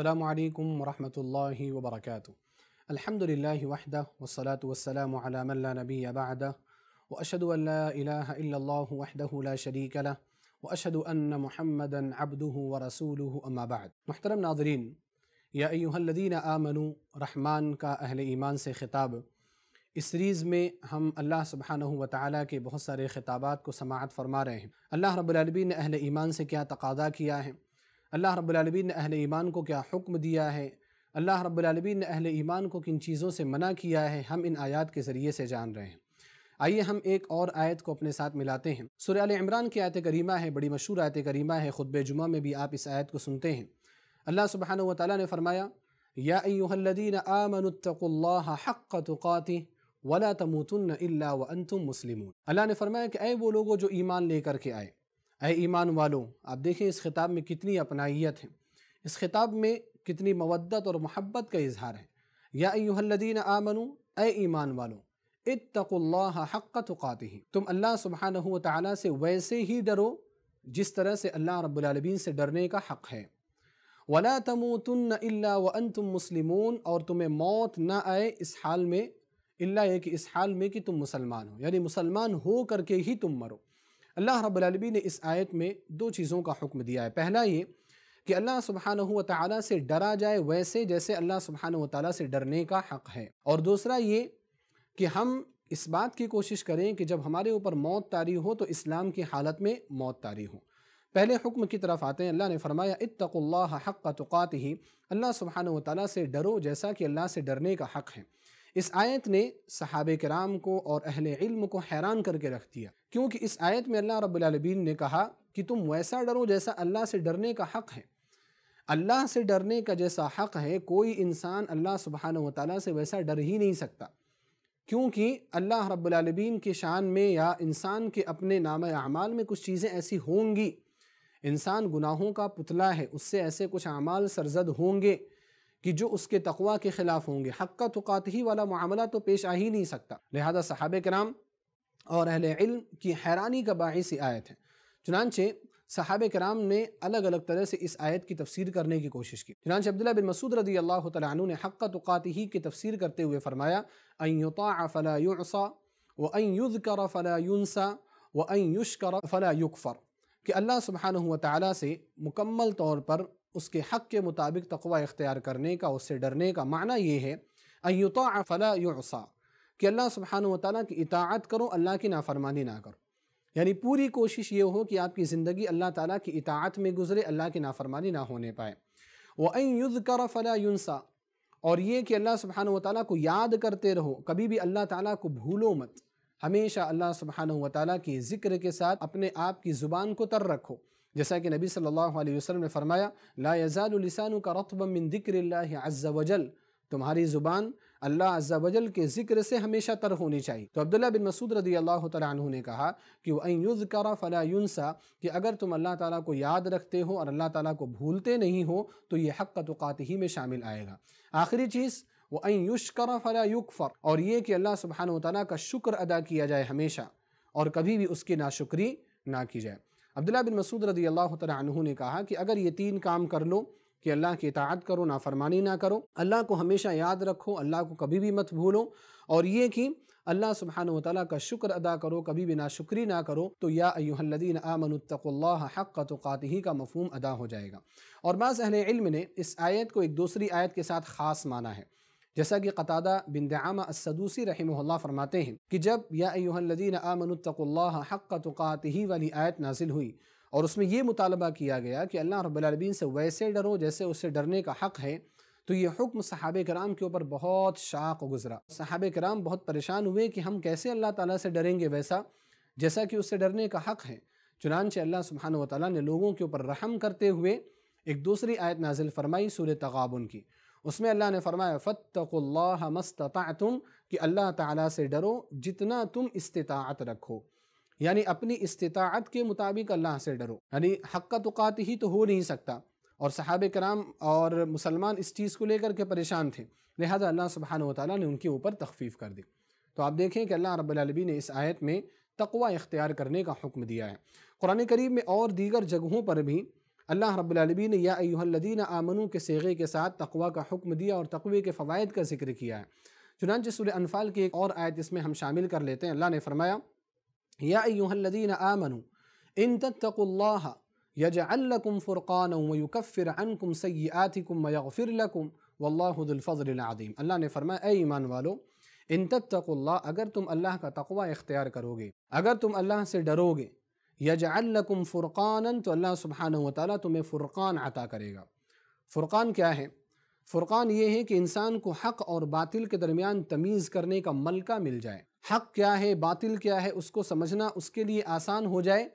السلام علیکم ورحمۃ اللہ وبرکاتہ الحمد للہ وحدہ والصلاة والسلام على من لا لا نبی وأشهد أن إله إلا الله وحده لا شريك له وأشهد أن محمدا عبده ورسوله أما بعد محترم ناظرین یا ایوہ الذین آمنوا رحمان کا اہل ایمان سے خطاب اس سیریز میں ہم اللہ سبحانہ و تعالیٰ کے بہت سارے خطابات کو سماعت فرما رہے ہیں اللہ رب العالمین نے اہل ایمان سے کیا تقاضا کیا ہے اللہ رب العالمین نے اہل ایمان کو کیا حکم دیا ہے اللہ رب العالمین نے اہل ایمان کو کن چیزوں سے منع کیا ہے ہم ان آیات کے ذریعے سے جان رہے ہیں آئیے ہم ایک اور آیت کو اپنے ساتھ ملاتے ہیں سورہ علی عمران کی آیت کریمہ ہے بڑی مشہور آیت کریمہ ہے خطب جمعہ میں بھی آپ اس آیت کو سنتے ہیں اللہ سبحانہ و تعالیٰ نے فرمایا یا الذین آمنوا اتقوا اللہ حق تقاتی ولا تموتن الا وانتم مسلمون اللہ نے فرمایا کہ اے وہ لوگوں جو ایمان لے کر کے آئے اے ایمان والوں آپ دیکھیں اس خطاب میں کتنی اپنائیت ہے اس خطاب میں کتنی مودت اور محبت کا اظہار ہے یا ایوہ الذین آمنوا اے ایمان والوں اتقوا اللہ حق تقاتہی تم اللہ سبحانہ وتعالی سے ویسے ہی ڈرو جس طرح سے اللہ رب العالمین سے ڈرنے کا حق ہے ولا تَمُوتُنَّ إِلَّا وَأَنْتُمْ مُسْلِمُونَ مسلمون اور تمہیں موت نہ آئے اس حال میں اللہ یہ کہ اس حال میں کہ تم مسلمان ہو یعنی مسلمان ہو کر کے ہی تم مرو اللہ رب البی نے اس آیت میں دو چیزوں کا حکم دیا ہے پہلا یہ کہ اللہ سبحانہ و سے ڈرا جائے ویسے جیسے اللہ سبحانہ و سے ڈرنے کا حق ہے اور دوسرا یہ کہ ہم اس بات کی کوشش کریں کہ جب ہمارے اوپر موت طاری ہو تو اسلام کی حالت میں موت تاری ہو پہلے حکم کی طرف آتے ہیں اللہ نے فرمایا اتق اللہ حق کا ہی اللہ سبحانہ و سے ڈرو جیسا کہ اللہ سے ڈرنے کا حق ہے اس آیت نے صحابہ کرام کو اور اہل علم کو حیران کر کے رکھ دیا کیونکہ اس آیت میں اللہ رب العالمین نے کہا کہ تم ویسا ڈرو جیسا اللہ سے ڈرنے کا حق ہے اللہ سے ڈرنے کا جیسا حق ہے کوئی انسان اللہ سبحانہ وتعالی سے ویسا ڈر ہی نہیں سکتا کیونکہ اللہ رب العالمین کے شان میں یا انسان کے اپنے نام اعمال میں کچھ چیزیں ایسی ہوں گی انسان گناہوں کا پتلا ہے اس سے ایسے کچھ اعمال سرزد ہوں گے کہ جو اس کے تقوا کے خلاف ہوں گے حق کا تقاتی والا معاملہ تو پیش آ ہی نہیں سکتا لہذا صحابہ کرام اور اہل علم کی حیرانی کا باعث آیت ہے چنانچہ صحابہ کرام نے الگ الگ طرح سے اس آیت کی تفسیر کرنے کی کوشش کی چنانچہ عبداللہ بن مسعود رضی اللہ تعالیٰ عنہ نے حق تقاتہی کی تفسیر کرتے ہوئے فرمایا فلا یونسا وین یوز وَأَن فلا فَلَا ویوش وَأَن فلا فَلَا فا کہ اللہ سبحانہ وتعالی سے مکمل طور پر اس کے حق کے مطابق تقوی اختیار کرنے کا اس سے ڈرنے کا معنی یہ ہے يُطَاعَ فلا يُعْصَى کہ اللہ سبحانہ و تعالیٰ کی اطاعت کرو اللہ کی نافرمانی نہ کرو یعنی پوری کوشش یہ ہو کہ آپ کی زندگی اللہ تعالیٰ کی اطاعت میں گزرے اللہ کی نافرمانی نہ ہونے پائے وَأَن يُذْكَرَ فَلَا فلا اور یہ کہ اللہ سبحانہ و تعالیٰ کو یاد کرتے رہو کبھی بھی اللہ تعالیٰ کو بھولو مت ہمیشہ اللہ سبحانہ و تعالیٰ ذکر کے ساتھ اپنے آپ کی زبان کو تر رکھو جیسا کہ نبی صلی اللہ علیہ وسلم نے فرمایا رطبا من ذکر اللہ تمہاری زبان اللہ عز و جل کے ذکر سے ہمیشہ تر ہونی چاہیے تو عبداللہ بن مسعود رضی اللہ تعالیٰ عنہ نے کہا کہ وہ يُذْكَرَ فَلَا فلا کہ اگر تم اللہ تعالیٰ کو یاد رکھتے ہو اور اللہ تعالیٰ کو بھولتے نہیں ہو تو یہ حق تقاتہی ہی میں شامل آئے گا آخری چیز وہ يُشْكَرَ فَلَا فلا اور یہ کہ اللہ سبحانہ وتعالیٰ کا شکر ادا کیا جائے ہمیشہ اور کبھی بھی اس کی ناشکری نہ کی جائے عبداللہ بن مسعود رضی اللہ تعالیٰ عنہ نے کہا کہ اگر یہ تین کام کر لو کہ اللہ کی اطاعت کرو نافرمانی فرمانی نہ کرو اللہ کو ہمیشہ یاد رکھو اللہ کو کبھی بھی مت بھولو اور یہ کہ اللہ سبحانہ وتعالی کا شکر ادا کرو کبھی بھی ناشکری نہ کرو تو یا ایوہ الذین آمنوا اتقوا اللہ حق تقاتہی کا مفہوم ادا ہو جائے گا اور بعض اہل علم نے اس آیت کو ایک دوسری آیت کے ساتھ خاص مانا ہے جیسا کہ قطادہ بن دعامہ السدوسی رحمہ اللہ فرماتے ہیں کہ جب یا ایوہ الذین آمنوا اتقوا اللہ حق تقاتہی والی آیت نازل ہوئی اور اس میں یہ مطالبہ کیا گیا کہ اللہ رب العالمین سے ویسے ڈرو جیسے اس سے ڈرنے کا حق ہے تو یہ حکم صحابہ کرام کے اوپر بہت شاق و گزرا صحابہ کرام بہت پریشان ہوئے کہ ہم کیسے اللہ تعالیٰ سے ڈریں گے ویسا جیسا کہ اس سے ڈرنے کا حق ہے چنانچہ اللہ سبحانہ وتعالی نے لوگوں کے اوپر رحم کرتے ہوئے ایک دوسری آیت نازل فرمائی سور تغابن کی اس میں اللہ نے فرمایا فتق اللہ مَسْتَطَعْتُمْ کہ اللہ تعالیٰ سے ڈرو جتنا تم استطاعت رکھو یعنی اپنی استطاعت کے مطابق اللہ سے ڈرو یعنی حق تقات ہی تو ہو نہیں سکتا اور صحابہ کرام اور مسلمان اس چیز کو لے کر کے پریشان تھے لہذا اللہ سبحانہ و تعالیٰ نے ان کے اوپر تخفیف کر دی تو آپ دیکھیں کہ اللہ رب العلبی نے اس آیت میں تقوی اختیار کرنے کا حکم دیا ہے قرآن کریم میں اور دیگر جگہوں پر بھی اللہ رب العالمین نے یا ایوہ الذین آمنوں کے سیغے کے ساتھ تقوی کا حکم دیا اور تقوی کے فوائد کا ذکر کیا ہے چنانچہ سورہ انفال کی ایک اور آیت اس میں ہم شامل کر لیتے ہیں اللہ نے فرمایا ایوہ الذین آمنوا ان تتقوا اللہ یجعل لکم فرقانا ویکفر عنکم سیئاتکم ویغفر لکم واللہ ذو الفضل العظیم اللہ نے فرمایا اے ایمان والو ان تتقوا اللہ اگر تم اللہ کا تقوی اختیار کرو گے اگر تم اللہ سے ڈرو گے یجعل لکم فرقانا تو اللہ سبحانہ وتعالی تمہیں فرقان عطا کرے گا فرقان کیا ہے فرقان یہ ہے کہ انسان کو حق اور باطل کے درمیان تمیز کرنے کا ملکہ مل جائے حق کیا ہے باطل کیا ہے اس کو سمجھنا اس کے لیے آسان ہو جائے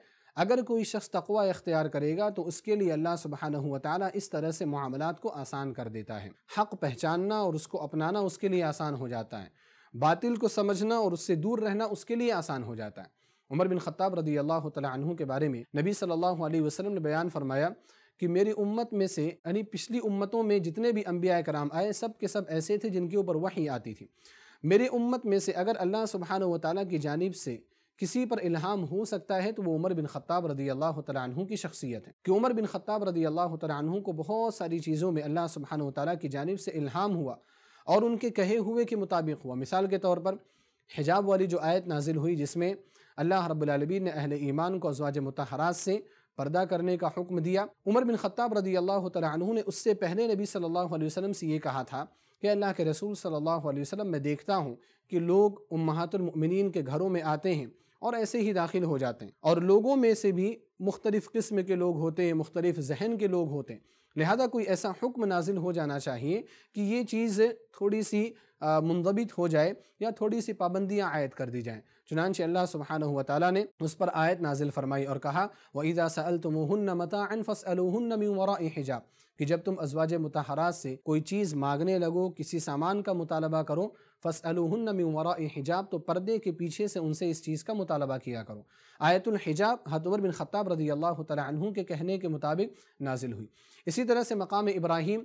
اگر کوئی شخص تقوی اختیار کرے گا تو اس کے لیے اللہ سبحانہ و تعالیٰ اس طرح سے معاملات کو آسان کر دیتا ہے حق پہچاننا اور اس کو اپنانا اس کے لیے آسان ہو جاتا ہے باطل کو سمجھنا اور اس سے دور رہنا اس کے لیے آسان ہو جاتا ہے عمر بن خطاب رضی اللہ تعالیٰ عنہ کے بارے میں نبی صلی اللہ علیہ وسلم نے بیان فرمایا کہ میری امت میں سے یعنی پچھلی امتوں میں جتنے بھی انبیاء کرام آئے سب کے سب ایسے تھے جن کے اوپر وحی آتی تھی میری امت میں سے اگر اللہ سبحانہ و تعالیٰ کی جانب سے کسی پر الہام ہو سکتا ہے تو وہ عمر بن خطاب رضی اللہ عنہ کی شخصیت ہے کہ عمر بن خطاب رضی اللہ عنہ کو بہت ساری چیزوں میں اللہ سبحانہ و تعالیٰ کی جانب سے الہام ہوا اور ان کے کہے ہوئے کے مطابق ہوا مثال کے طور پر حجاب والی جو آیت نازل ہوئی جس میں اللہ رب العالمین نے اہل ایمان کو ازواج متحرات سے پردہ کرنے کا حکم دیا عمر بن خطاب رضی اللہ تعالیٰ عنہ نے اس سے پہلے نبی صلی اللہ علیہ وسلم سے یہ کہا تھا کہ اللہ کے رسول صلی اللہ علیہ وسلم میں دیکھتا ہوں کہ لوگ امہات المؤمنین کے گھروں میں آتے ہیں اور ایسے ہی داخل ہو جاتے ہیں اور لوگوں میں سے بھی مختلف قسم کے لوگ ہوتے ہیں مختلف ذہن کے لوگ ہوتے ہیں لہذا کوئی ایسا حکم نازل ہو جانا چاہیے کہ یہ چیز تھوڑی سی منضبط ہو جائے یا تھوڑی سی پابندیاں عائد کر دی جائیں چنانچہ اللہ سبحانہ و تعالیٰ نے اس پر آیت نازل فرمائی اور کہا وَإِذَا فَاسْأَلُوهُنَّ وَرَائِ حِجَاب کہ جب تم ازواج متحرات سے کوئی چیز مانگنے لگو کسی سامان کا مطالبہ کرو فَاسْأَلُوهُنَّ مِن وَرَائِ حِجَاب تو پردے کے پیچھے سے ان سے اس چیز کا مطالبہ کیا کرو آیت الحجاب ہتبر بن خطاب رضی اللہ عنہ کے کہنے کے مطابق نازل ہوئی اسی طرح سے مقام ابراہیم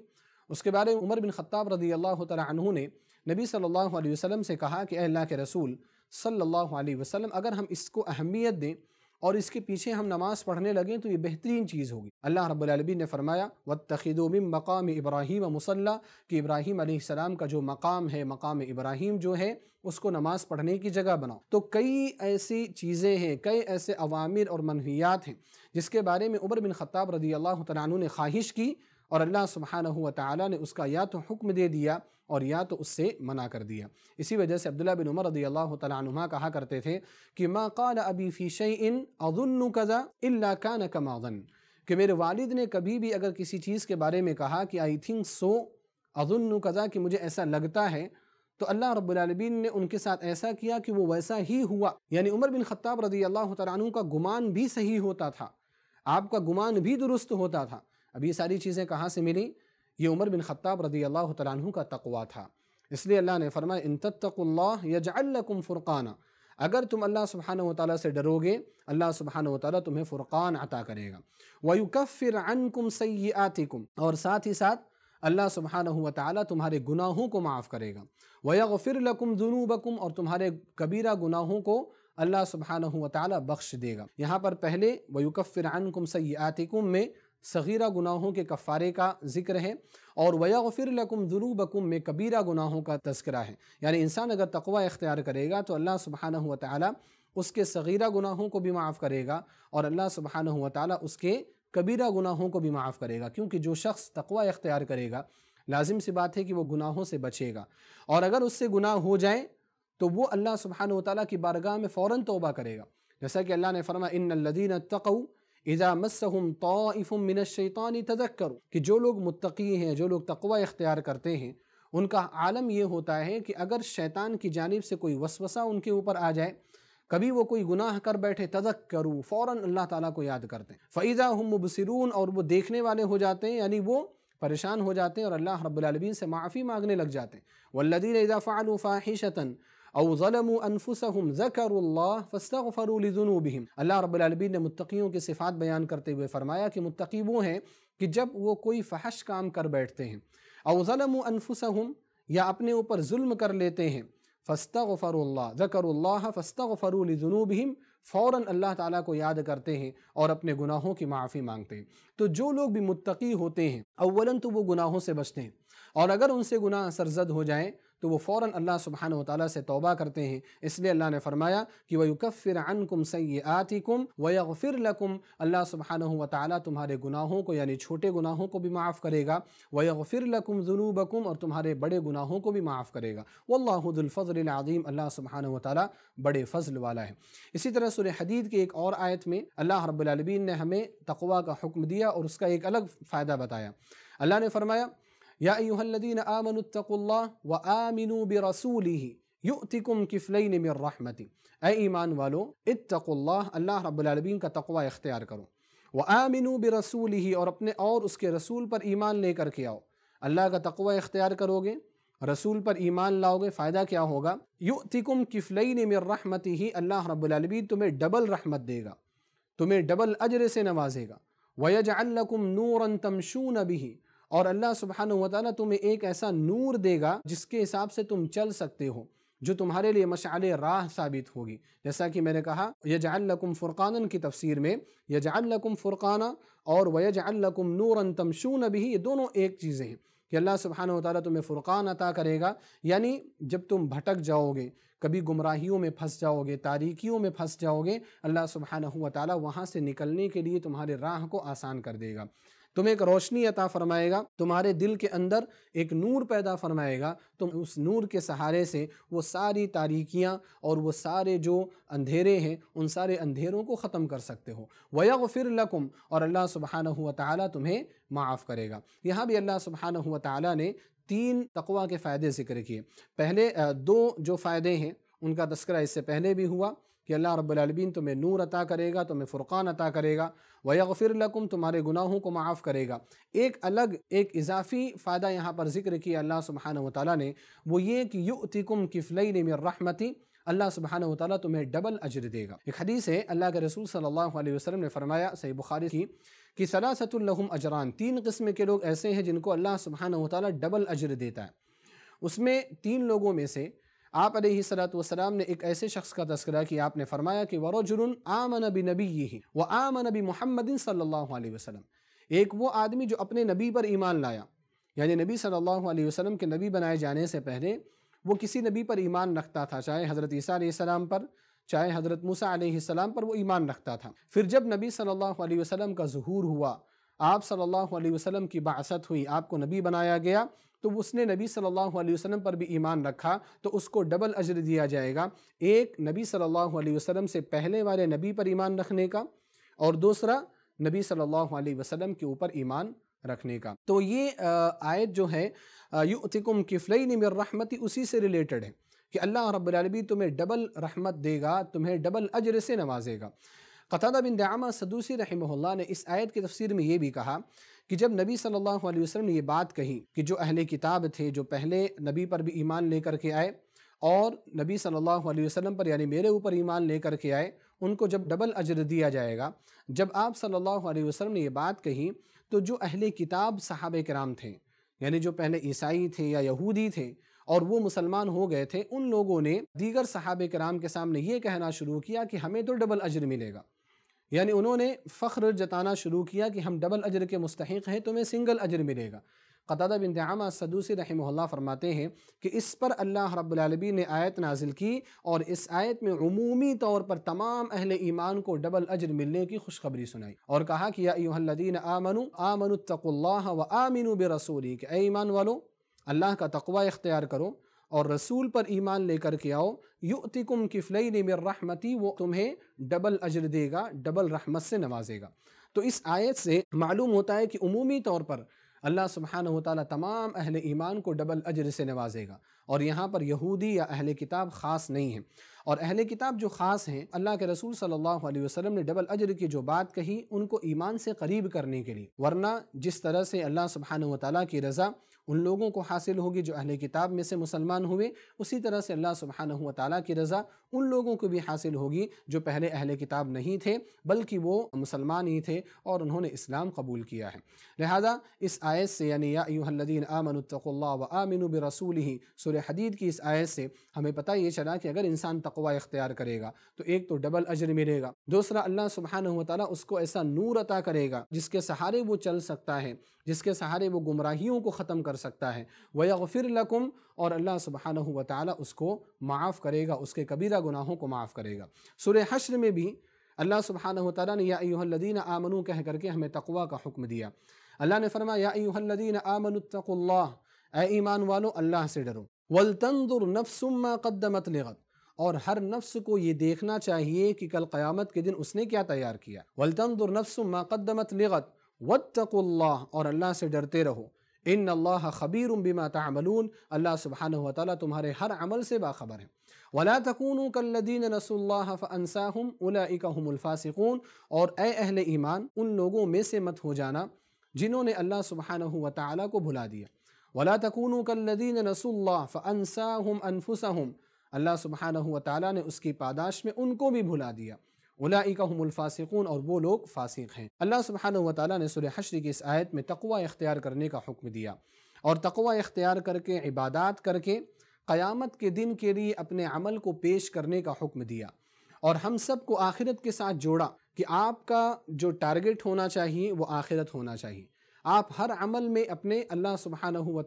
اس کے بارے میں عمر بن خطاب رضی اللہ تعالی عنہ نے نبی صلی اللہ علیہ وسلم سے کہا کہ اے اللہ کے رسول صلی اللہ علیہ وسلم اگر ہم اس کو اہمیت دیں اور اس کے پیچھے ہم نماز پڑھنے لگیں تو یہ بہترین چیز ہوگی اللہ رب العالمین نے فرمایا وَاتَّخِذُوا مِن مَقَامِ عِبْرَاهِيمَ مقام ابراہیم کہ ابراہیم علیہ السلام کا جو مقام ہے مقام ابراہیم جو ہے اس کو نماز پڑھنے کی جگہ بناؤ تو کئی ایسی چیزیں ہیں کئی ایسے عوامر اور منحیات ہیں جس کے بارے میں عبر بن خطاب رضی اللہ تعالیٰ نے خواہش کی اور اللہ سبحانہ و تعالیٰ نے اس کا یا تو حکم دے دیا اور یا تو اس سے منع کر دیا اسی وجہ سے عبداللہ بن عمر رضی اللہ تعالیٰ عنہ کہا کرتے تھے کہ ما قال ابی فی شیئن اظن کذا الا کان کما ظن کہ میرے والد نے کبھی بھی اگر کسی چیز کے بارے میں کہا کہ آئی تھنک سو اظن کذا کہ مجھے ایسا لگتا ہے تو اللہ رب العالمین نے ان کے ساتھ ایسا کیا کہ وہ ویسا ہی ہوا یعنی عمر بن خطاب رضی اللہ تعالیٰ عنہ کا گمان بھی صحیح ہوتا تھا آپ کا گمان بھی درست ہوتا تھا اب یہ ساری چیزیں کہاں سے ملیں یہ عمر بن خطاب رضی اللہ تعالیٰ عنہ کا تقویٰ تھا اس لیے اللہ نے فرما انتقم فرقانا اگر تم اللہ سبحانہ و تعالیٰ سے ڈرو گے اللہ سبحانہ و تعالیٰ تمہیں فرقان عطا کرے گا وَيُكَفِّرْ عَنْكُمْ سَيِّئَاتِكُمْ اور ساتھ ہی ساتھ اللہ سبحانہ و تعالیٰ تمہارے گناہوں کو معاف کرے گا وَيَغْفِرْ لَكُمْ ذُنُوبَكُمْ اور تمہارے کبیرہ گناہوں کو اللہ سبحانہ و تعالیٰ بخش دے گا یہاں پر پہلے وَيُكَفِّرْ عَنْكُمْ سَيِّئَاتِكُمْ میں صغیرہ گناہوں کے کفارے کا ذکر ہے اور وَيَغْفِرْ لَكُمْ ذُنُوبَكُمْ میں کبیرہ گناہوں کا تذکرہ ہے یعنی انسان اگر تقوی اختیار کرے گا تو اللہ سبحانہ وتعالی اس کے صغیرہ گناہوں کو بھی معاف کرے گا اور اللہ سبحانہ وتعالی اس کے قبیرہ گناہوں کو بھی معاف کرے گا کیونکہ جو شخص تقوی اختیار کرے گا لازم سی بات ہے کہ وہ گناہوں سے بچے گا اور اگر اس سے گناہ ہو جائیں تو وہ اللہ سبحانہ وتعالی کی بارگاہ میں فوراً توبہ کرے گا جیسا کہ اللہ نے فرما ان الدین تقو کہ جو لوگ متقی ہیں جو لوگ تقوی اختیار کرتے ہیں ان کا عالم یہ ہوتا ہے کہ اگر شیطان کی جانب سے کوئی وسوسہ ان کے اوپر آ جائے کبھی وہ کوئی گناہ کر بیٹھے تذکروا فوراً اللہ تعالیٰ کو یاد کرتے ہیں فَإِذَا هُم مُبْسِرُونَ اور وہ دیکھنے والے ہو جاتے ہیں یعنی وہ پریشان ہو جاتے ہیں اور اللہ رب العالمین سے معافی مانگنے لگ جاتے ہیں وَالَّذِينَ اِذَا فَعَلُوا فَاحِشَةً او ظلموا انفسهم ذکروا الله اللہ لذنوبهم اللہ رب العالمین نے متقیوں کی صفات بیان کرتے ہوئے فرمایا کہ متقی وہ ہیں کہ جب وہ کوئی فحش کام کر بیٹھتے ہیں او ظلموا انفسهم یا اپنے اوپر ظلم کر لیتے ہیں فاستغفروا الله فر اللہ ذکر لذنوبهم فوراً اللہ تعالیٰ کو یاد کرتے ہیں اور اپنے گناہوں کی معافی مانگتے ہیں تو جو لوگ بھی متقی ہوتے ہیں اولاً تو وہ گناہوں سے بچتے ہیں اور اگر ان سے گناہ سرزد ہو جائیں تو وہ فوراً اللہ سبحانہ و تعالیٰ سے توبہ کرتے ہیں اس لیے اللہ نے فرمایا کہ وہ عَنْكُمْ سَيِّئَاتِكُمْ کم لَكُمْ لکم اللہ سبحانہ و تعالیٰ تمہارے گناہوں کو یعنی چھوٹے گناہوں کو بھی معاف کرے گا وَيَغْفِرْ لَكُمْ لکم اور تمہارے بڑے گناہوں کو بھی معاف کرے گا وہ اللہ الفضل العظیم اللہ سبحانہ و تعالیٰ بڑے فضل والا ہے اسی طرح سر حدید کے ایک اور آیت میں اللہ رب العالمین نے ہمیں تقوا کا حکم دیا اور اس کا ایک الگ فائدہ بتایا اللہ نے فرمایا آمنوا اتقوا اللہ و یؤتکم کفلین من رحمتی اے ایمان والو اتقوا اللہ اللہ رب العالمین کا تقوی اختیار کرو و آمنو اور اپنے اور اس کے رسول پر ایمان لے کر کے آؤ اللہ کا تقوی اختیار کرو گے رسول پر ایمان لاؤ گے فائدہ کیا ہوگا یؤتکم کفلین من رحمتی ہی اللہ رب العالمین تمہیں ڈبل رحمت دے گا تمہیں ڈبل اجر سے نوازے گا وَيَجْعَلْ لَكُمْ نُورًا تَمْشُونَ بِهِ اور اللہ سبحانہ وتعالی تمہیں ایک ایسا نور دے گا جس کے حساب سے تم چل سکتے ہو جو تمہارے لیے مشعل راہ ثابت ہوگی جیسا کہ میں نے کہا یجعل لکم فرقانا کی تفسیر میں یجعل لکم فرقانا اور ویجعل لکم نورا تمشون بھی یہ دونوں ایک چیزیں ہیں کہ اللہ سبحانہ وتعالی تمہیں فرقان عطا کرے گا یعنی جب تم بھٹک جاؤ گے کبھی گمراہیوں میں پھنس جاؤ گے تاریکیوں میں پھنس جاؤ گے اللہ سبحانہ وتعالی وہاں سے نکلنے کے لیے تمہارے راہ کو آسان کر دے گا تم ایک روشنی عطا فرمائے گا تمہارے دل کے اندر ایک نور پیدا فرمائے گا تم اس نور کے سہارے سے وہ ساری تاریکیاں اور وہ سارے جو اندھیرے ہیں ان سارے اندھیروں کو ختم کر سکتے ہو وَيَغْفِرْ لَكُمْ اور اللہ سبحانہ تعالیٰ تمہیں معاف کرے گا یہاں بھی اللہ سبحانہ تعالیٰ نے تین تقوی کے فائدے ذکر کیے پہلے دو جو فائدے ہیں ان کا تذکرہ اس سے پہلے بھی ہوا کہ اللہ رب العالمین تمہیں نور عطا کرے گا تمہیں فرقان عطا کرے گا وَيَغْفِرْ لَكُمْ تمہارے گناہوں کو معاف کرے گا ایک الگ ایک اضافی فائدہ یہاں پر ذکر کیا اللہ سبحانہ وتعالی نے وہ یہ کہ يُؤْتِكُمْ كِفْلَيْنِ مِنْ رَحْمَتِ اللہ سبحانہ وتعالی تمہیں ڈبل اجر دے گا ایک حدیث ہے اللہ کے رسول صلی اللہ علیہ وسلم نے فرمایا صحیح بخاری کی کہ سلاسط الحم اجران تین قسم کے لوگ ایسے ہیں جن کو اللہ سبحانہ وتعالی ڈبل اجر دیتا ہے اس میں تین لوگوں میں سے آپ علیہ صلاحۃ والسلام نے ایک ایسے شخص کا تذکرہ کیا آپ نے فرمایا کہ ورو آمن نبی یہی و عام نبی محمد صلی اللہ علیہ وسلم ایک وہ آدمی جو اپنے نبی پر ایمان لایا یعنی نبی صلی اللہ علیہ وسلم کے نبی بنائے جانے سے پہلے وہ کسی نبی پر ایمان رکھتا تھا چاہے حضرت عیسیٰ علیہ السلام پر چاہے حضرت موسیٰ علیہ السلام پر وہ ایمان رکھتا تھا پھر جب نبی صلی اللہ علیہ وسلم کا ظہور ہوا آپ صلی اللہ علیہ وسلم کی بعثت ہوئی آپ کو نبی بنایا گیا تو اس نے نبی صلی اللہ علیہ وسلم پر بھی ایمان رکھا تو اس کو ڈبل اجر دیا جائے گا ایک نبی صلی اللہ علیہ وسلم سے پہلے والے نبی پر ایمان رکھنے کا اور دوسرا نبی صلی اللہ علیہ وسلم کے اوپر ایمان رکھنے کا تو یہ آیت جو ہے کفلین من رحمتی اسی سے ریلیٹڈ ہے کہ اللہ رب العالمین تمہیں ڈبل رحمت دے گا تمہیں ڈبل اجر سے نوازے گا قطادہ بن دعامہ صدوسی رحمہ اللہ نے اس آیت کی تفسیر میں یہ بھی کہا کہ جب نبی صلی اللہ علیہ وسلم نے یہ بات کہی کہ جو اہل کتاب تھے جو پہلے نبی پر بھی ایمان لے کر کے آئے اور نبی صلی اللہ علیہ وسلم پر یعنی میرے اوپر ایمان لے کر کے آئے ان کو جب ڈبل اجر دیا جائے گا جب آپ صلی اللہ علیہ وسلم نے یہ بات کہی تو جو اہل کتاب صحابہ کرام تھے یعنی جو پہلے عیسائی تھے یا یہودی تھے اور وہ مسلمان ہو گئے تھے ان لوگوں نے دیگر صحابہ کرام کے سامنے یہ کہنا شروع کیا کہ ہمیں تو ڈبل اجر ملے گا یعنی انہوں نے فخر جتانا شروع کیا کہ ہم ڈبل اجر کے مستحق ہیں تمہیں سنگل اجر ملے گا قطادہ بن دعامہ صدوسی رحمہ اللہ فرماتے ہیں کہ اس پر اللہ رب العالبی نے آیت نازل کی اور اس آیت میں عمومی طور پر تمام اہل ایمان کو ڈبل اجر ملنے کی خوشخبری سنائی اور کہا کہ یا ایوہ الذین آمنوا آمنوا اتقوا اللہ و آمنوا برسولی کہ اے ایمان والو اللہ کا تقوی اختیار کرو اور رسول پر ایمان لے کر کے آؤ یؤتکم کفلین من رحمتی وہ تمہیں ڈبل اجر دے گا ڈبل رحمت سے نوازے گا تو اس آیت سے معلوم ہوتا ہے کہ عمومی طور پر اللہ سبحانہ وتعالی تمام اہل ایمان کو ڈبل اجر سے نوازے گا اور یہاں پر یہودی یا اہل کتاب خاص نہیں ہیں اور اہل کتاب جو خاص ہیں اللہ کے رسول صلی اللہ علیہ وسلم نے ڈبل اجر کی جو بات کہی ان کو ایمان سے قریب کرنے کے لیے ورنہ جس طرح سے اللہ سبحانہ وتعالی کی رضا ان لوگوں کو حاصل ہوگی جو اہل کتاب میں سے مسلمان ہوئے اسی طرح سے اللہ سبحانہ تعالیٰ کی رضا ان لوگوں کو بھی حاصل ہوگی جو پہلے اہل کتاب نہیں تھے بلکہ وہ مسلمان ہی تھے اور انہوں نے اسلام قبول کیا ہے لہذا اس آیت سے یعنی یا ایوہ الذین آمنوا اتقوا اللہ و آمنوا برسولہ سور حدید کی اس آیت سے ہمیں پتہ یہ چلا کہ اگر انسان تقوی اختیار کرے گا تو ایک تو ڈبل اجر ملے گا دوسرا اللہ سبحانہ تعالیٰ اس کو ایسا نور عطا کرے گا جس کے سہارے وہ چل سکتا ہے جس کے سہارے وہ گمراہیوں کو ختم کر سکتا ہے وَيَغْفِرْ لَكُمْ اور اللہ سبحانہ وتعالی اس کو معاف کرے گا اس کے کبیرہ گناہوں کو معاف کرے گا سورہ حشر میں بھی اللہ سبحانہ وتعالی نے یا ایوہ الذین آمنو کہہ کر کے ہمیں تقوی کا حکم دیا اللہ نے فرما آمنو اتقوا اللہ اے ایمان والو اللہ سے ڈرو نَفْسٌ مَا قَدَّمَتْ لِغَدْ اور ہر نفس کو یہ دیکھنا چاہیے کہ کل قیامت کے دن اس نے کیا تیار کیا نَفْسٌ مَا قَدَّمَتْ لِغَدْ وَاتَّقُوا تک اللہ اور اللہ سے ڈرتے رہو ان اللہ خبیر تعملون اللہ سبحانہ وتعالی تمہارے ہر عمل سے باخبر ہیں ولا تَكُونُوا كَالَّذِينَ نَسُوا اللَّهَ اللہ أُولَئِكَ هُمُ الْفَاسِقُونَ الفاسقون اور اے اہل ایمان ان لوگوں میں سے مت ہو جانا جنہوں نے اللہ سبحانہ وتعالی کو بھلا دیا ولا تَكُونُوا كَالَّذِينَ نَسُوا اللَّهَ ف أَنفُسَهُمْ اللہ سبحانہ وتعالی نے اس کی پاداش میں ان کو بھی بھلا دیا الاقہ هم الفاسقون اور وہ لوگ فاسق ہیں اللہ سبحانہ وتعالی نے سورہ حشر کی اس آیت میں تقوی اختیار کرنے کا حکم دیا اور تقوی اختیار کر کے عبادات کر کے قیامت کے دن کے لیے اپنے عمل کو پیش کرنے کا حکم دیا اور ہم سب کو آخرت کے ساتھ جوڑا کہ آپ کا جو ٹارگٹ ہونا چاہیے وہ آخرت ہونا چاہیے آپ ہر عمل میں اپنے اللہ سبحانہ و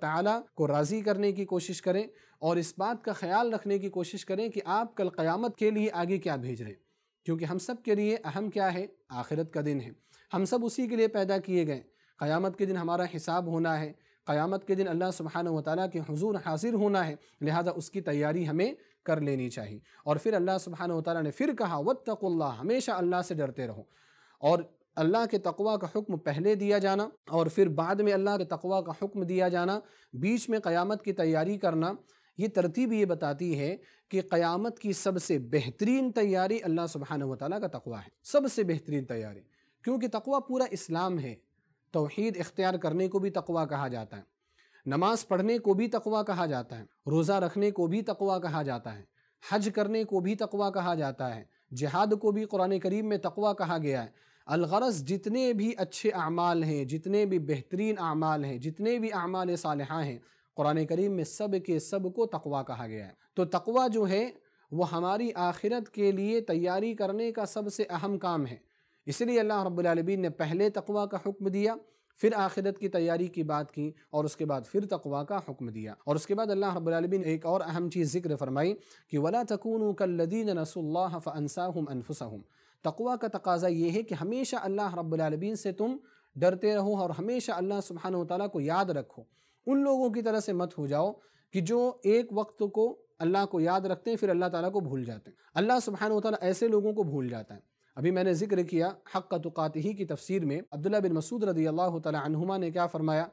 کو راضی کرنے کی کوشش کریں اور اس بات کا خیال رکھنے کی کوشش کریں کہ آپ کل قیامت کے لیے آگے کیا بھیج رہے ہیں کیونکہ ہم سب کے لیے اہم کیا ہے آخرت کا دن ہے ہم سب اسی کے لیے پیدا کیے گئے قیامت کے دن ہمارا حساب ہونا ہے قیامت کے دن اللہ سبحانہ وتعالی کے حضور حاضر ہونا ہے لہذا اس کی تیاری ہمیں کر لینی چاہیے اور پھر اللہ سبحانہ و تعالیٰ نے پھر کہا وَاتَّقُوا تقلّہ ہمیشہ اللہ سے ڈرتے رہو اور اللہ کے تقوی کا حکم پہلے دیا جانا اور پھر بعد میں اللہ کے تقوی کا حکم دیا جانا بیچ میں قیامت کی تیاری کرنا یہ ترتیب یہ بتاتی ہے کہ قیامت کی سب سے بہترین تیاری اللہ سبحانہ وتعالی کا تقوی ہے سب سے بہترین تیاری کیونکہ تقوی پورا اسلام ہے توحید اختیار کرنے کو بھی تقوی کہا جاتا ہے نماز پڑھنے کو بھی تقوی کہا جاتا ہے روزہ رکھنے کو بھی تقوی کہا جاتا ہے حج کرنے کو بھی تقوی کہا جاتا ہے جہاد کو بھی قرآن کریم میں تقوی کہا گیا ہے الغرض جتنے بھی اچھے اعمال ہیں جتنے بھی بہترین اعمال ہیں جتنے بھی اعمال صالحہ ہیں قرآن کریم میں سب کے سب کو تقوی کہا گیا ہے تو تقوی جو ہے وہ ہماری آخرت کے لیے تیاری کرنے کا سب سے اہم کام ہے اس لیے اللہ رب العالمین نے پہلے تقوی کا حکم دیا پھر آخرت کی تیاری کی بات کی اور اس کے بعد پھر تقوی کا حکم دیا اور اس کے بعد اللہ رب العالمین نے ایک اور اہم چیز ذکر فرمائی کہ وَلَا تَكُونُوا كَالَّذِينَ نَسُوا اللَّهَ فَأَنْسَاهُمْ أَنفُسَهُمْ تقوی کا تقاضی یہ ہے کہ ہمیشہ اللہ رب العالمین سے تم ڈرتے رہو اور ہمیشہ اللہ سبحانہ و تعالیٰ کو یاد رکھو ان لوگوں کی طرح سے مت ہو جاؤ کہ جو ایک وقت کو اللہ کو یاد رکھتے ہیں پھر اللہ تعالیٰ کو بھول جاتے ہیں اللہ سبحانہ و تعالیٰ ایسے لوگوں کو بھول جاتا ہے ابھی میں نے ذکر کیا حق کا تقاتہی ہی کی تفسیر میں عبداللہ بن مسعود رضی اللہ تعالی عنہما نے کیا فرمایا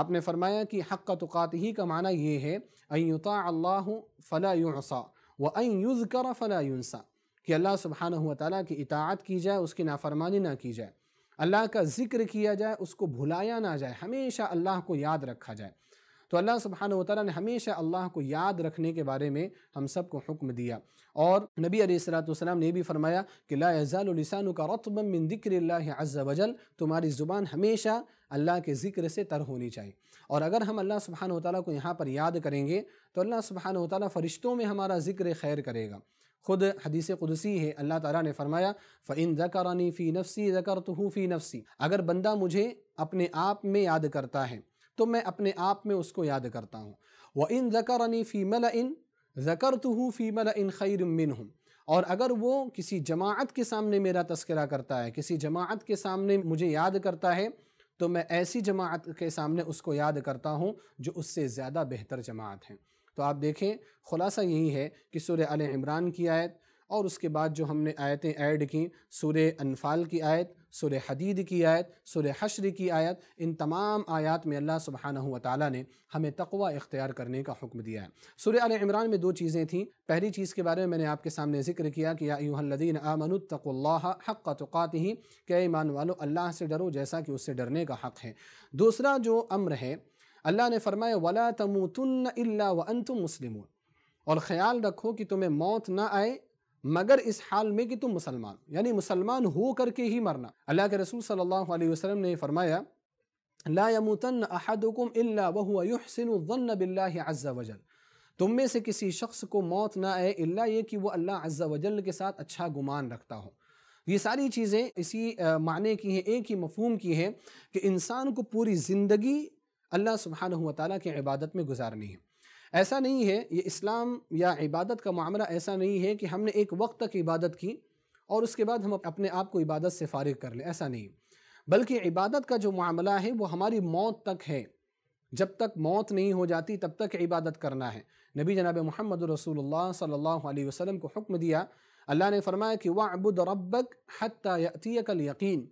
آپ نے فرمایا کہ حق کا تقاتہی کا معنی یہ ہے اللہ يُعْصَى وَأَن يُذْكَرَ فَلَا يُنْسَى کہ اللہ سبحانہ و تعالیٰ کی اطاعت کی جائے اس کی نافرمانی نہ کی جائے اللہ کا ذکر کیا جائے اس کو بھلایا نہ جائے ہمیشہ اللہ کو یاد رکھا جائے تو اللہ سبحانہ وتعالی تعالیٰ نے ہمیشہ اللہ کو یاد رکھنے کے بارے میں ہم سب کو حکم دیا اور نبی علیہ السلام نے بھی فرمایا کہ لا لاض العثن رطبا من ذکر اللہ و وجل تمہاری زبان ہمیشہ اللہ کے ذکر سے تر ہونی چاہیے اور اگر ہم اللہ سبحانہ وتعالی کو یہاں پر یاد کریں گے تو اللہ سبحانہ وتعالی فرشتوں میں ہمارا ذکر خیر کرے گا خود حدیث قدسی ہے اللہ تعالیٰ نے فرمایا فَإِن ذَكَرَنِي فِي فی نفسی فِي نَفْسِي فی نفسی اگر بندہ مجھے اپنے آپ میں یاد کرتا ہے تو میں اپنے آپ میں اس کو یاد کرتا ہوں وَإِن ذَكَرَنِي فِي مَلَئِن ذَكَرْتُهُ فِي مَلَئِن خَيْرٍ مِّنْهُمْ اور اگر وہ کسی جماعت کے سامنے میرا تذکرہ کرتا ہے کسی جماعت کے سامنے مجھے یاد کرتا ہے تو میں ایسی جماعت کے سامنے اس کو یاد کرتا ہوں جو اس سے زیادہ بہتر جماعت ہیں تو آپ دیکھیں خلاصہ یہی ہے کہ سورہ علی عمران کی آیت اور اس کے بعد جو ہم نے آیتیں ایڈ کیں سورہ انفال کی آیت سورہ حدید کی آیت سورہ حشر کی آیت ان تمام آیات میں اللہ سبحانہ وتعالی نے ہمیں تقوی اختیار کرنے کا حکم دیا ہے سورہ علی عمران میں دو چیزیں تھیں پہلی چیز کے بارے میں میں نے آپ کے سامنے ذکر کیا کہ یا ایوہ الذین آمنوا اتقوا اللہ حق تقاتہ کہ ایمان والو اللہ سے ڈرو جیسا کہ اس سے ڈرنے کا حق ہے دوسرا جو امر ہے اللہ نے فرمایا ولا تَمُوتُنَّ إِلَّا وَأَنْتُمْ مُسْلِمُونَ اور خیال رکھو کہ تمہیں موت نہ آئے مگر اس حال میں کہ تم مسلمان یعنی مسلمان ہو کر کے ہی مرنا اللہ کے رسول صلی اللہ علیہ وسلم نے فرمایا يُحْسِنُ الظَّنَّ بِاللَّهِ عَزَّ وجل تم میں سے کسی شخص کو موت نہ آئے اللہ یہ کہ وہ اللہ و وجل کے ساتھ اچھا گمان رکھتا ہو یہ ساری چیزیں اسی معنی کی ہیں ایک ہی مفہوم کی ہیں کہ انسان کو پوری زندگی اللہ سبحانہ و تعالیٰ کی عبادت میں گزارنی ہے ایسا نہیں ہے یہ اسلام یا عبادت کا معاملہ ایسا نہیں ہے کہ ہم نے ایک وقت تک عبادت کی اور اس کے بعد ہم اپنے آپ کو عبادت سے فارغ کر لیں ایسا نہیں بلکہ عبادت کا جو معاملہ ہے وہ ہماری موت تک ہے جب تک موت نہیں ہو جاتی تب تک عبادت کرنا ہے نبی جناب محمد رسول اللہ صلی اللہ علیہ وسلم کو حکم دیا اللہ نے فرمایا کہ وَعْبُدْ رَبَّكْ حَتَّى يَأْتِيَكَ الْيَقِينَ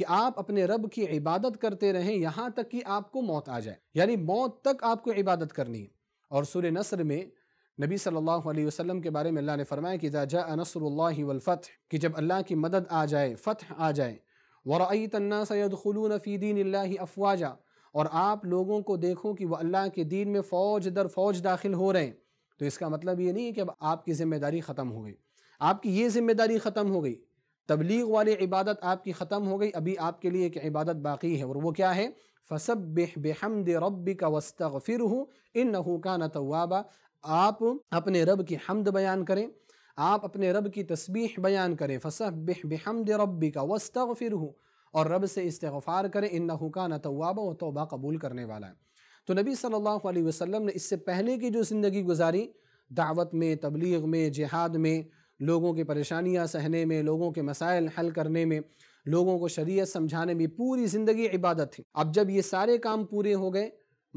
کہ آپ اپنے رب کی عبادت کرتے رہیں یہاں تک کہ آپ کو موت آ جائے یعنی موت تک آپ کو عبادت کرنی ہے اور سور نصر میں نبی صلی اللہ علیہ وسلم کے بارے میں اللہ نے فرمایا کہ اذا جاء نصر اللہ والفتح کہ جب اللہ کی مدد آ جائے فتح آ جائے ورائیت الناس یدخلون فی دین اللہ افواجا اور آپ لوگوں کو دیکھو کہ وہ اللہ کے دین میں فوج در فوج داخل ہو رہے ہیں تو اس کا مطلب یہ نہیں ہے کہ اب آپ کی ذمہ داری ختم ہو گئی آپ کی یہ ذمہ داری ختم ہو گئی تبلیغ والی عبادت آپ کی ختم ہو گئی ابھی آپ کے لیے ایک عبادت باقی ہے اور وہ کیا ہے فَسَبِّحْ بِحَمْدِ رَبِّكَ وَاسْتَغْفِرْهُ کا كَانَ فر آپ اپنے رب کی حمد بیان کریں آپ اپنے رب کی تسبیح بیان کریں فَسَبِّحْ بِحَمْدِ رَبِّكَ وَاسْتَغْفِرْهُ اور رب سے استغفار کریں اِنَّهُ كَانَ توابا وَتَوْبَا توبہ قبول کرنے والا ہے تو نبی صلی اللہ علیہ وسلم نے اس سے پہلے کی جو زندگی گزاری دعوت میں تبلیغ میں جہاد میں لوگوں کی پریشانیاں سہنے میں لوگوں کے مسائل حل کرنے میں لوگوں کو شریعت سمجھانے میں پوری زندگی عبادت تھی اب جب یہ سارے کام پورے ہو گئے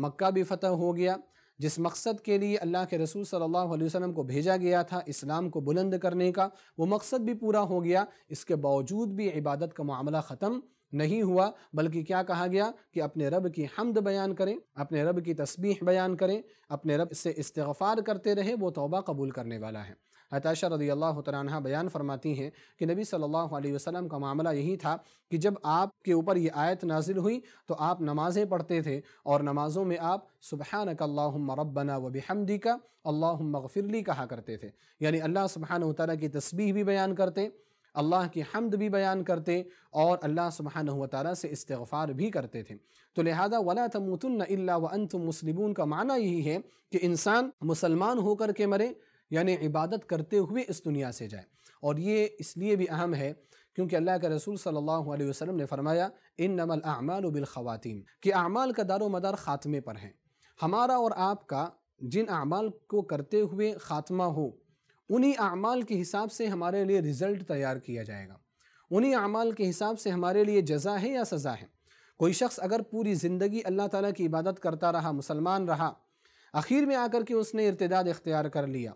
مکہ بھی فتح ہو گیا جس مقصد کے لیے اللہ کے رسول صلی اللہ علیہ وسلم کو بھیجا گیا تھا اسلام کو بلند کرنے کا وہ مقصد بھی پورا ہو گیا اس کے باوجود بھی عبادت کا معاملہ ختم نہیں ہوا بلکہ کیا کہا گیا کہ اپنے رب کی حمد بیان کریں اپنے رب کی تسبیح بیان کریں اپنے رب سے استغفار کرتے رہے وہ توبہ قبول کرنے والا ہے عطاشہ رضی اللہ عنہ بیان فرماتی ہیں کہ نبی صلی اللہ علیہ وسلم کا معاملہ یہی تھا کہ جب آپ کے اوپر یہ آیت نازل ہوئی تو آپ نمازیں پڑھتے تھے اور نمازوں میں آپ سبحانک اللہم ربنا و بحمدکا اللہم مغفر لی کہا کرتے تھے یعنی اللہ سبحانہ وتعالی کی تسبیح بھی بیان کرتے اللہ کی حمد بھی بیان کرتے اور اللہ سبحانہ وتعالی سے استغفار بھی کرتے تھے تو وَلَا ولا إِلَّا وَأَنْتُمْ مسلمون کا معنی یہی ہے کہ انسان مسلمان ہو کر کے مرے یعنی عبادت کرتے ہوئے اس دنیا سے جائے اور یہ اس لیے بھی اہم ہے کیونکہ اللہ کے رسول صلی اللہ علیہ وسلم نے فرمایا انما الاعمال بالخواتیم کہ بالخواتین اعمال کا دار و مدار خاتمے پر ہیں ہمارا اور آپ کا جن اعمال کو کرتے ہوئے خاتمہ ہو انہی اعمال کے حساب سے ہمارے لیے رزلٹ تیار کیا جائے گا انہی اعمال کے حساب سے ہمارے لیے جزا ہے یا سزا ہے کوئی شخص اگر پوری زندگی اللہ تعالیٰ کی عبادت کرتا رہا مسلمان رہا اخیر میں آ کر کے اس نے ارتداد اختیار کر لیا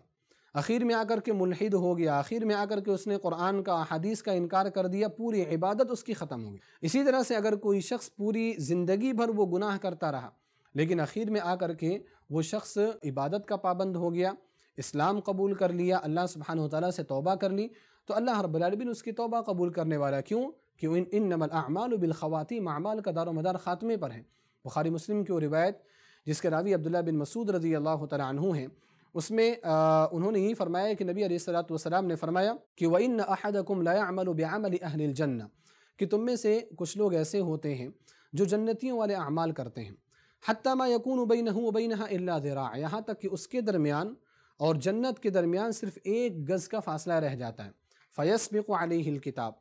آخیر میں آ کر کے منحد ہو گیا آخیر میں آ کر کے اس نے قرآن کا حدیث کا انکار کر دیا پوری عبادت اس کی ختم ہو گئی اسی طرح سے اگر کوئی شخص پوری زندگی بھر وہ گناہ کرتا رہا لیکن اخیر میں آ کر کے وہ شخص عبادت کا پابند ہو گیا اسلام قبول کر لیا اللہ سبحانہ وتعالی سے توبہ کر لی تو اللہ رب العالمین اس کی توبہ قبول کرنے والا کیوں کیوں ان ان نمل اعمال البالخواتی کا دار و مدار خاتمے پر ہے بخاری مسلم کی وہ روایت جس کے راوی عبداللہ بن مسعود رضی اللہ تعالیٰ عنہ ہیں اس میں انہوں نے یہی فرمایا کہ نبی علیہ صلاۃۃ والسلام نے فرمایا کہ وَإِنَّ أَحَدَكُمْ بِعَمَلِ أَهْلِ الْجَنَّةِ کہ تم میں سے کچھ لوگ ایسے ہوتے ہیں جو جنتیوں والے اعمال کرتے ہیں حتيٰ ما يقن اب نہ بيں نہ اللہ درا یہاں تک کہ اس کے درمیان اور جنت کے درمیان صرف ایک گز کا فاصلہ رہ جاتا ہے فیس بیقالی ہلکتاب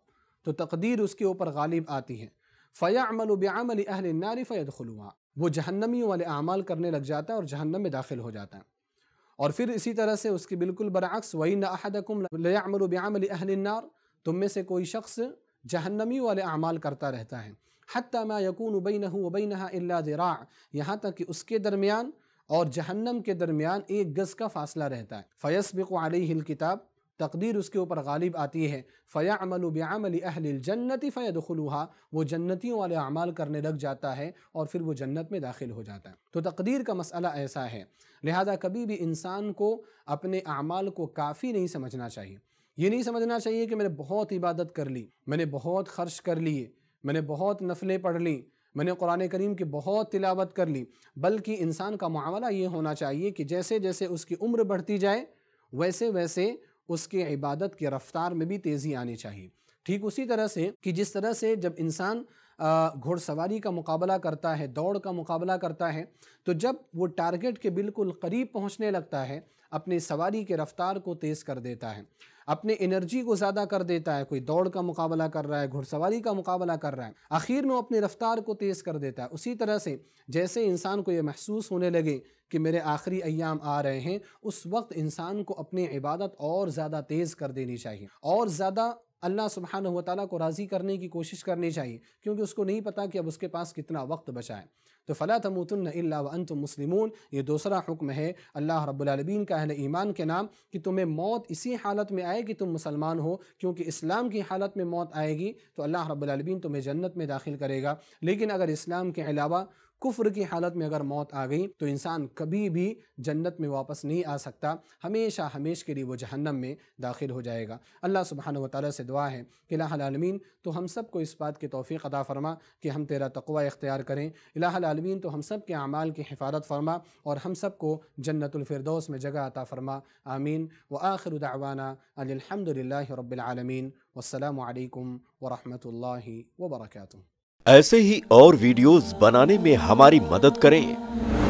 تو تقدیر اس کے اوپر غالب آتی ہے فیں امل البیعام علی اہل ناری فید وہ جہنمیوں والے اعمال کرنے لگ جاتا ہے اور جہنم میں داخل ہو جاتا ہے اور پھر اسی طرح سے اس کی بالکل برعکس النار تم میں سے کوئی شخص جہنمی والے اعمال کرتا رہتا ہے حتما یقون ابئی نہبین اللہ درا یہاں تک کہ اس کے درمیان اور جہنم کے درمیان ایک گز کا فاصلہ رہتا ہے فیص علیہ ہل کتاب تقدیر اس کے اوپر غالب آتی ہے فَيَعْمَلُ بِعَمَلِ أَهْلِ الْجَنَّةِ فَيَدْخُلُوهَا اہل وہ جنتیوں والے اعمال کرنے لگ جاتا ہے اور پھر وہ جنت میں داخل ہو جاتا ہے تو تقدیر کا مسئلہ ایسا ہے لہذا کبھی بھی انسان کو اپنے اعمال کو کافی نہیں سمجھنا چاہیے یہ نہیں سمجھنا چاہیے کہ میں نے بہت عبادت کر لی میں نے بہت خرچ کر لیے میں نے بہت نفلیں پڑھ لیں میں نے قرآن کریم کی بہت تلاوت کر لی بلکہ انسان کا معاملہ یہ ہونا چاہیے کہ جیسے جیسے اس کی عمر بڑھتی جائے ویسے ویسے اس کے عبادت کی رفتار میں بھی تیزی آنی چاہیے ٹھیک اسی طرح سے کہ جس طرح سے جب انسان گھوڑ سواری کا مقابلہ کرتا ہے دوڑ کا مقابلہ کرتا ہے تو جب وہ ٹارگٹ کے بالکل قریب پہنچنے لگتا ہے اپنے سواری کے رفتار کو تیز کر دیتا ہے اپنے انرجی کو زیادہ کر دیتا ہے کوئی دوڑ کا مقابلہ کر رہا ہے گھڑ سواری کا مقابلہ کر رہا ہے میں وہ اپنی رفتار کو تیز کر دیتا ہے اسی طرح سے جیسے انسان کو یہ محسوس ہونے لگے کہ میرے آخری ایام آ رہے ہیں اس وقت انسان کو اپنی عبادت اور زیادہ تیز کر دینی چاہیے اور زیادہ اللہ سبحانہ و تعالیٰ کو راضی کرنے کی کوشش کرنی چاہیے کیونکہ اس کو نہیں پتا کہ اب اس کے پاس کتنا وقت بچا ہے تو فلا تموتن الا وانتم مسلمون یہ دوسرا حکم ہے اللہ رب العالمین کا اہل ایمان کے نام کہ تمہیں موت اسی حالت میں آئے کہ تم مسلمان ہو کیونکہ اسلام کی حالت میں موت آئے گی تو اللہ رب العالمین تمہیں جنت میں داخل کرے گا لیکن اگر اسلام کے علاوہ کفر کی حالت میں اگر موت آ گئی تو انسان کبھی بھی جنت میں واپس نہیں آ سکتا ہمیشہ ہمیش کے لیے وہ جہنم میں داخل ہو جائے گا اللہ سبحانہ و سے دعا ہے کہ الہ العالمین تو ہم سب کو اس بات کی توفیق عطا فرما کہ ہم تیرا تقوی اختیار کریں الہ العالمین العالمین تو ہم سب کے اعمال کی حفاظت فرما اور ہم سب کو جنت الفردوس میں جگہ عطا فرما آمین وآخر دعوانا ان الحمد للہ رب العالمین والسلام علیکم ورحمۃ اللہ وبرکاتہ ایسے ہی اور ویڈیوز بنانے میں ہماری مدد کریں